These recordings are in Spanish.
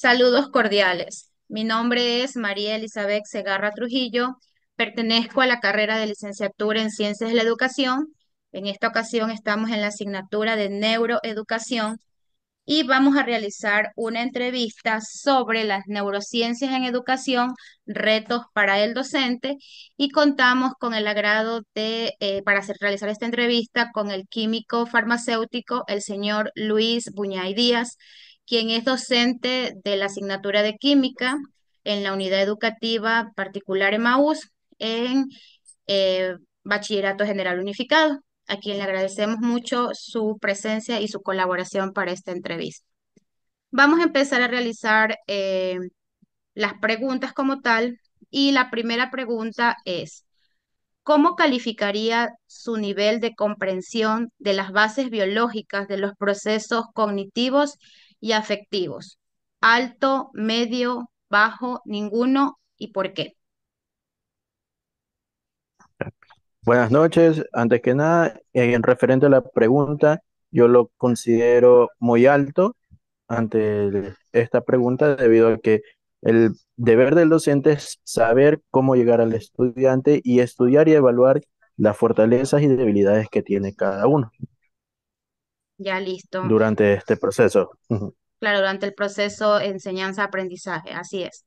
Saludos cordiales. Mi nombre es María Elizabeth Segarra Trujillo. Pertenezco a la carrera de licenciatura en Ciencias de la Educación. En esta ocasión estamos en la asignatura de Neuroeducación y vamos a realizar una entrevista sobre las neurociencias en educación, retos para el docente y contamos con el agrado de, eh, para realizar esta entrevista con el químico farmacéutico, el señor Luis Buñay Díaz, quien es docente de la asignatura de química en la unidad educativa particular EMAUS en eh, Bachillerato General Unificado, a quien le agradecemos mucho su presencia y su colaboración para esta entrevista. Vamos a empezar a realizar eh, las preguntas como tal y la primera pregunta es, ¿cómo calificaría su nivel de comprensión de las bases biológicas de los procesos cognitivos y afectivos? Alto, medio, bajo, ninguno y por qué. Buenas noches. Antes que nada, eh, en referente a la pregunta, yo lo considero muy alto ante esta pregunta debido a que el deber del docente es saber cómo llegar al estudiante y estudiar y evaluar las fortalezas y debilidades que tiene cada uno. Ya listo. Durante este proceso. Claro, durante el proceso enseñanza-aprendizaje, así es.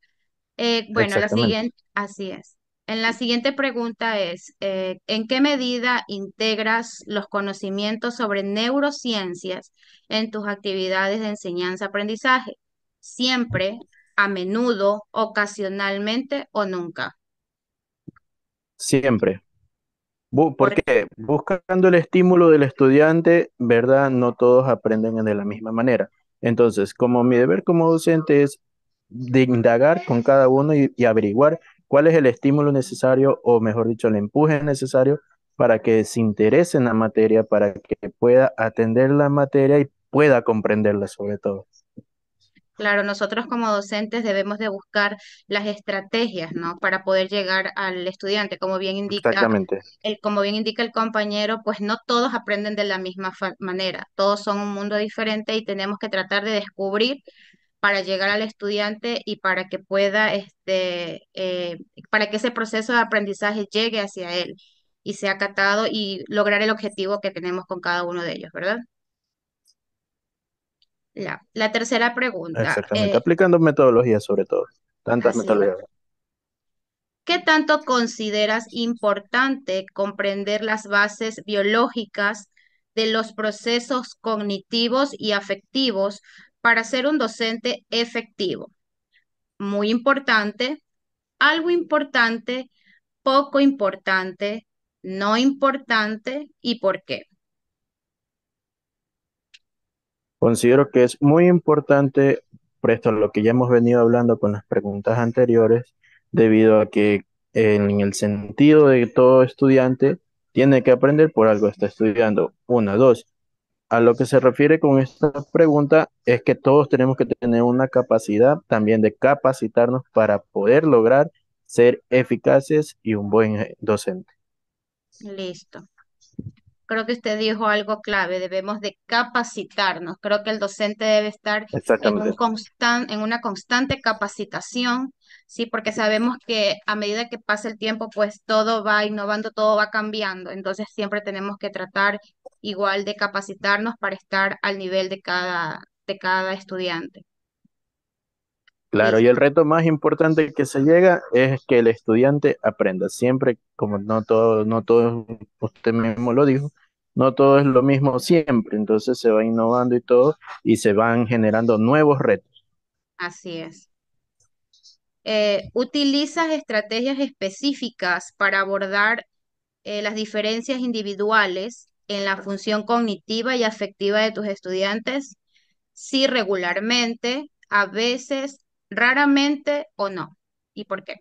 Eh, bueno, la siguiente, así es. En la siguiente pregunta es, eh, ¿en qué medida integras los conocimientos sobre neurociencias en tus actividades de enseñanza-aprendizaje? ¿Siempre, a menudo, ocasionalmente o nunca? Siempre. Porque buscando el estímulo del estudiante, ¿verdad? No todos aprenden de la misma manera. Entonces, como mi deber como docente es de indagar con cada uno y, y averiguar cuál es el estímulo necesario, o mejor dicho, el empuje necesario para que se interese en la materia, para que pueda atender la materia y pueda comprenderla sobre todo. Claro, nosotros como docentes debemos de buscar las estrategias, ¿no? Para poder llegar al estudiante, como bien indica el, como bien indica el compañero, pues no todos aprenden de la misma manera, todos son un mundo diferente y tenemos que tratar de descubrir para llegar al estudiante y para que pueda, este, eh, para que ese proceso de aprendizaje llegue hacia él y sea acatado y lograr el objetivo que tenemos con cada uno de ellos, ¿verdad? La, tercera pregunta. Exactamente, eh, aplicando metodologías sobre todo, tantas metodologías. ¿Qué tanto consideras importante comprender las bases biológicas de los procesos cognitivos y afectivos para ser un docente efectivo? Muy importante, algo importante, poco importante, no importante y por qué. Considero que es muy importante, presto a lo que ya hemos venido hablando con las preguntas anteriores, debido a que en el sentido de todo estudiante tiene que aprender por algo está estudiando. Una, dos. A lo que se refiere con esta pregunta es que todos tenemos que tener una capacidad también de capacitarnos para poder lograr ser eficaces y un buen docente. Listo creo que usted dijo algo clave, debemos de capacitarnos. Creo que el docente debe estar en, un en una constante capacitación, sí, porque sabemos que a medida que pasa el tiempo, pues todo va innovando, todo va cambiando. Entonces siempre tenemos que tratar igual de capacitarnos para estar al nivel de cada estudiante. Claro, y el reto más importante que se llega es que el estudiante aprenda. Siempre, como no todo, no todo, usted mismo lo dijo, no todo es lo mismo siempre. Entonces se va innovando y todo, y se van generando nuevos retos. Así es. Eh, ¿Utilizas estrategias específicas para abordar eh, las diferencias individuales en la función cognitiva y afectiva de tus estudiantes? Sí, regularmente, a veces raramente o no? ¿Y por qué?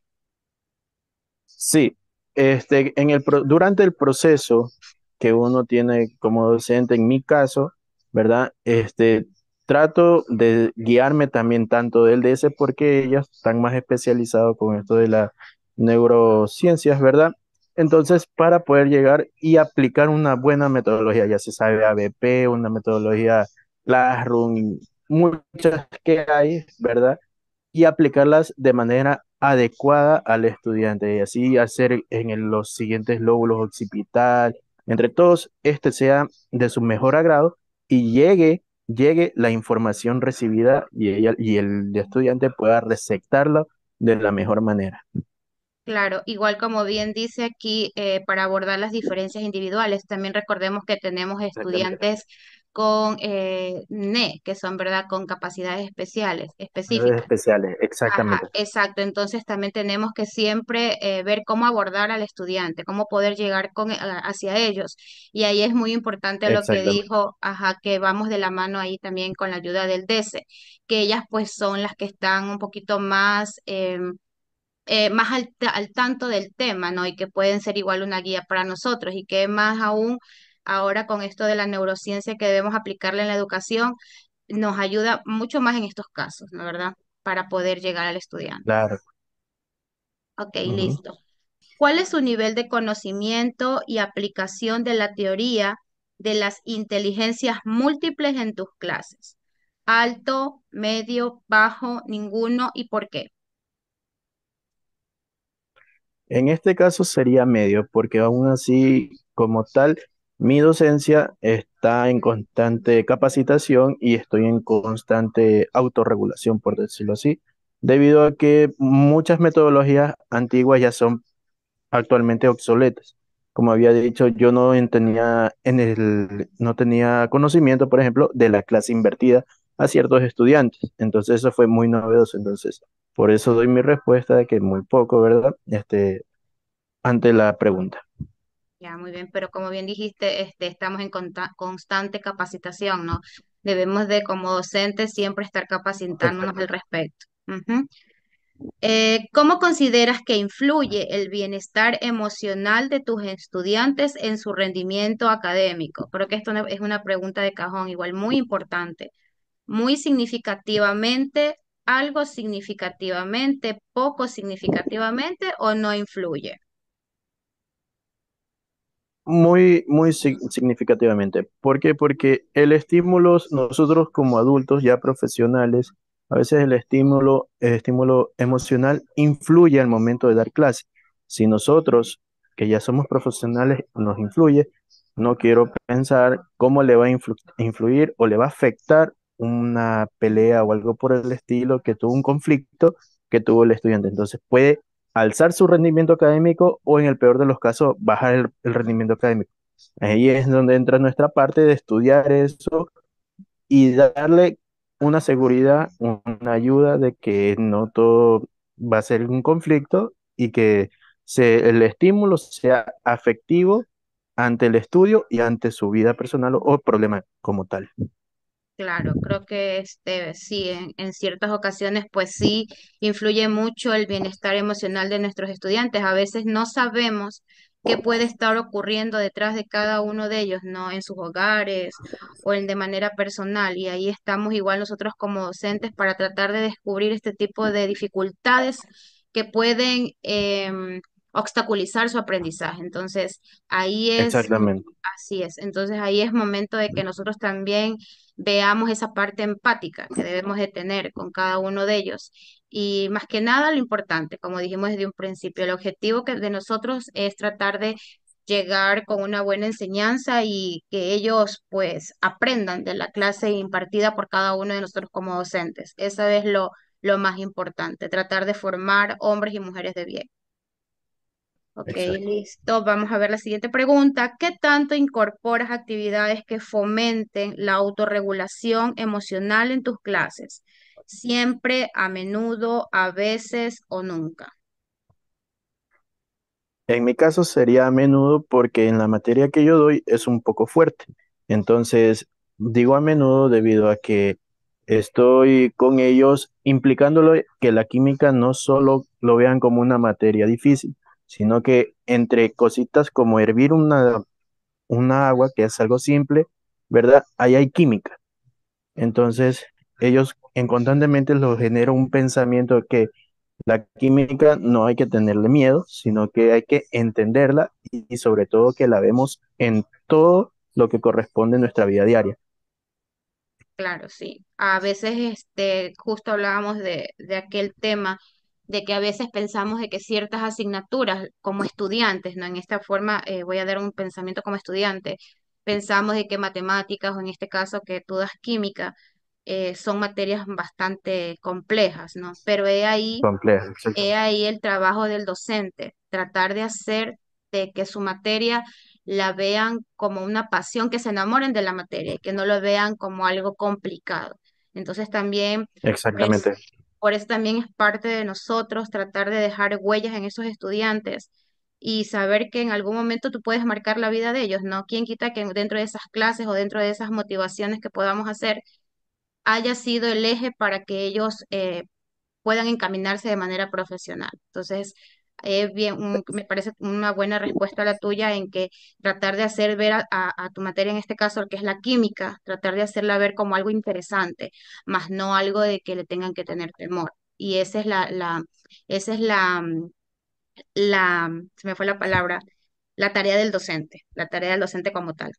Sí, este, en el, durante el proceso que uno tiene como docente, en mi caso, ¿verdad? Este, trato de guiarme también tanto del DS porque ellos están más especializados con esto de las neurociencias, ¿verdad? Entonces, para poder llegar y aplicar una buena metodología, ya se sabe ABP, una metodología Classroom, muchas que hay, ¿verdad? y aplicarlas de manera adecuada al estudiante y así hacer en los siguientes lóbulos occipital, entre todos, este sea de su mejor agrado y llegue, llegue la información recibida y, ella, y el estudiante pueda receptarla de la mejor manera. Claro, igual como bien dice aquí, eh, para abordar las diferencias individuales, también recordemos que tenemos estudiantes con eh, NE, que son, ¿verdad?, con capacidades especiales, específicas. Especiales, exactamente. exacto, entonces también tenemos que siempre eh, ver cómo abordar al estudiante, cómo poder llegar con, eh, hacia ellos. Y ahí es muy importante lo que dijo, ajá, que vamos de la mano ahí también con la ayuda del DESE, que ellas pues son las que están un poquito más... Em, más al, al, tanto del tema, ¿no? Y que pueden ser igual una guía para nosotros y que más aún ahora con esto de la neurociencia que debemos aplicarle en la educación, nos ayuda mucho más en estos casos, ¿no verdad? Para poder llegar al estudiante. Claro. Ok, listo. ¿Cuál es su nivel de conocimiento y aplicación de la teoría de las inteligencias múltiples en tus clases? ¿Alto, medio, bajo, ninguno y por qué? En este caso sería medio, porque aún así, como tal, mi docencia está en constante capacitación y estoy en constante autorregulación, por decirlo así, debido a que muchas metodologías antiguas ya son actualmente obsoletas. Como había dicho, yo no tenía, en el, no tenía conocimiento, por ejemplo, de la clase invertida a ciertos estudiantes. Entonces eso fue muy novedoso. Entonces, por eso doy mi respuesta de que muy poco, ¿verdad? Este, ante la pregunta. Ya, muy bien, pero como bien dijiste, este, estamos en constante capacitación, ¿no? Debemos de como docentes siempre estar capacitándonos al respecto. Eh, ¿cómo consideras que influye el bienestar emocional de tus estudiantes en su rendimiento académico? Creo que esto es una pregunta de cajón, igual muy importante. Muy significativamente, algo significativamente, poco significativamente o no influye. Muy, muy significativamente. ¿Por qué? Porque el estímulo, nosotros como adultos ya profesionales, a veces el estímulo, estímulo emocional influye al momento de dar clase. Si nosotros, que ya somos profesionales, nos influye, no quiero pensar cómo le va a influir o le va a afectar una pelea o algo por el estilo que tuvo un conflicto que tuvo el estudiante. Entonces puede alzar su rendimiento académico o en el peor de los casos bajar el, rendimiento académico. Ahí es donde entra nuestra parte de estudiar eso y darle una seguridad, una ayuda de que no todo va a ser un conflicto y que el estímulo sea afectivo ante el estudio y ante su vida personal o problema como tal. Claro, creo que este sí, en, ciertas ocasiones, pues sí, influye mucho el bienestar emocional de nuestros estudiantes. A veces no sabemos qué puede estar ocurriendo detrás de cada uno de ellos, ¿no? En sus hogares o en, de manera personal. Y ahí estamos igual nosotros como docentes para tratar de descubrir este tipo de dificultades que pueden em, obstaculizar su aprendizaje. Entonces, ahí es. Exactamente. Así es. Entonces, ahí es momento de que nosotros también veamos esa parte empática que debemos de tener con cada uno de ellos. Y más que nada lo importante, como dijimos desde un principio, el objetivo que de nosotros es tratar de llegar con una buena enseñanza y que ellos pues aprendan de la clase impartida por cada uno de nosotros como docentes. Eso es lo, lo más importante, tratar de formar hombres y mujeres de bien. Ok, listo. Vamos a ver la siguiente pregunta. ¿Qué tanto incorporas actividades que fomenten la autorregulación emocional en tus clases? ¿Siempre, a menudo, a veces o nunca? En mi caso sería a menudo porque en la materia que yo doy es un poco fuerte. Entonces, digo a menudo debido a que estoy con ellos implicándolo que la química no solo lo vean como una materia difícil, sino que entre cositas como hervir una, agua, que es algo simple, ¿verdad? Ahí hay química. Entonces, ellos constantemente los generan un pensamiento de que la química no hay que tenerle miedo, sino que hay que entenderla y, sobre todo que la vemos en todo lo que corresponde a nuestra vida diaria. Claro, sí. A veces, este, justo hablábamos de aquel tema de que a veces pensamos de que ciertas asignaturas como estudiantes, ¿no? En esta forma eh, voy a dar un pensamiento como estudiante, pensamos de que matemáticas o en este caso que tú das química, eh, son materias bastante complejas, ¿no? Pero he ahí, ahí el trabajo del docente, tratar de hacer de que su materia la vean como una pasión, que se enamoren de la materia y que no lo vean como algo complicado. Entonces también pues, Exactamente. Por eso también es parte de nosotros tratar de dejar huellas en esos estudiantes y saber que en algún momento tú puedes marcar la vida de ellos, ¿no? ¿Quién quita que dentro de esas clases o dentro de esas motivaciones que podamos hacer haya sido el eje para que ellos eh, puedan encaminarse de manera profesional? Entonces, bien, me parece una buena respuesta a la tuya en que tratar de hacer ver a, tu materia, en este caso, que es la química, tratar de hacerla ver como algo interesante, más no algo de que le tengan que tener temor. Y esa es la, la esa es la, mm, la, mm, se me fue la palabra, la tarea del docente, la tarea del docente como tal.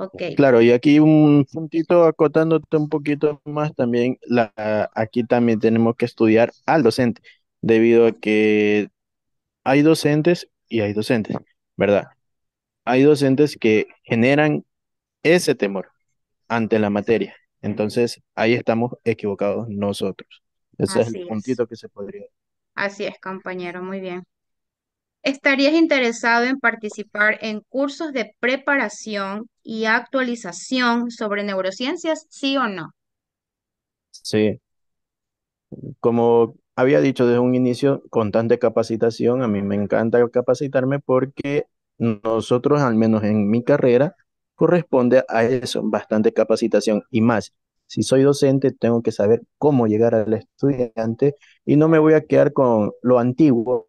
Okay. Claro, y aquí un puntito acotándote un poquito más también, la, aquí también tenemos que estudiar al docente debido a que hay docentes y hay docentes, ¿verdad? Hay docentes que generan ese temor ante la materia. Entonces, ahí estamos equivocados nosotros. Ese es el puntito que se podría. Así es, compañero, muy bien. ¿Estarías interesado en participar en cursos de preparación y actualización sobre neurociencias, sí o no? Sí. Como había dicho desde un inicio, con tanta capacitación, a mí me encanta capacitarme porque nosotros, al menos en mi carrera, corresponde a eso, bastante capacitación y más. Si soy docente, tengo que saber cómo llegar al estudiante y no me voy a quedar con lo antiguo,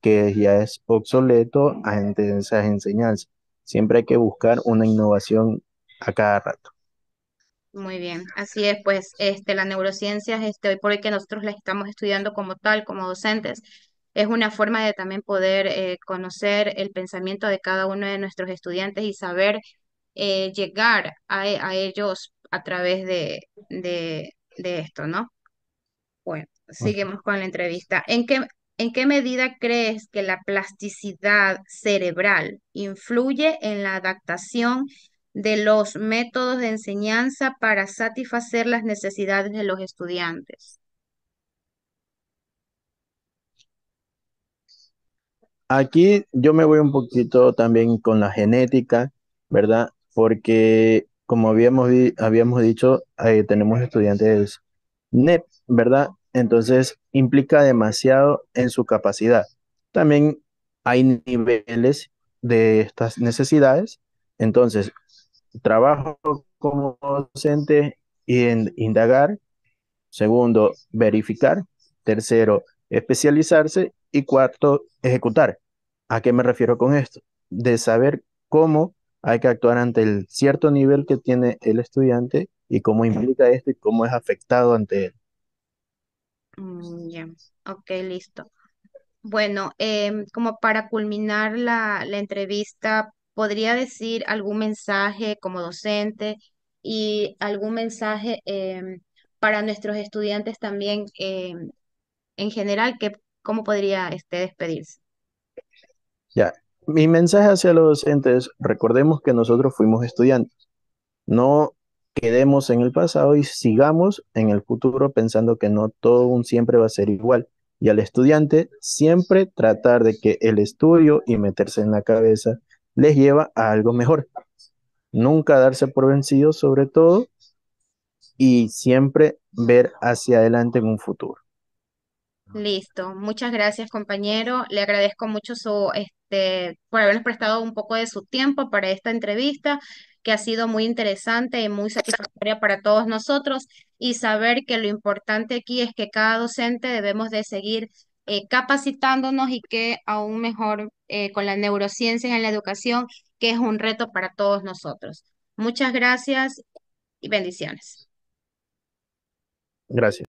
que ya es obsoleto de esas enseñanzas. Siempre hay que buscar una innovación a cada rato. Muy bien, así es, pues este, las neurociencias, este, hoy por hoy que nosotros las estamos estudiando como tal, como docentes, es una forma de también poder eh, conocer el pensamiento de cada uno de nuestros estudiantes y saber eh, llegar a, ellos a través de, de, esto, ¿no? Bueno, seguimos con la entrevista. ¿En qué, ¿En qué medida crees que la plasticidad cerebral influye en la adaptación de los métodos de enseñanza para satisfacer las necesidades de los estudiantes. Aquí yo me voy un poquito también con la genética, ¿verdad? Porque como habíamos, habíamos dicho, eh, tenemos estudiantes NEP, ¿verdad? Entonces implica demasiado en su capacidad. También hay niveles de estas necesidades. Entonces, trabajo como docente en indagar, segundo, verificar, tercero, especializarse y cuarto, ejecutar. ¿A qué me refiero con esto? De saber cómo hay que actuar ante el cierto nivel que tiene el estudiante y cómo implica esto y cómo es afectado ante él. Mm, ok, listo. Bueno, em, como para culminar la, la entrevista, podría decir algún mensaje como docente y algún mensaje em, para nuestros estudiantes también em, en general, que, ¿cómo podría este, despedirse? Ya, mi mensaje hacia los docentes, recordemos que nosotros fuimos estudiantes. No quedemos en el pasado y sigamos en el futuro pensando que no todo un siempre va a ser igual. Y al estudiante siempre tratar de que el estudio y meterse en la cabeza les lleva a algo mejor. Nunca darse por vencido, sobre todo, y siempre ver hacia adelante en un futuro. Listo, muchas gracias compañero. Le agradezco mucho su, este, por habernos prestado un poco de su tiempo para esta entrevista, que ha sido muy interesante y muy satisfactoria para todos nosotros y saber que lo importante aquí es que cada docente debemos de seguir eh, capacitándonos y que aún mejor eh, con las neurociencias en la educación, que es un reto para todos nosotros. Muchas gracias y bendiciones. Gracias.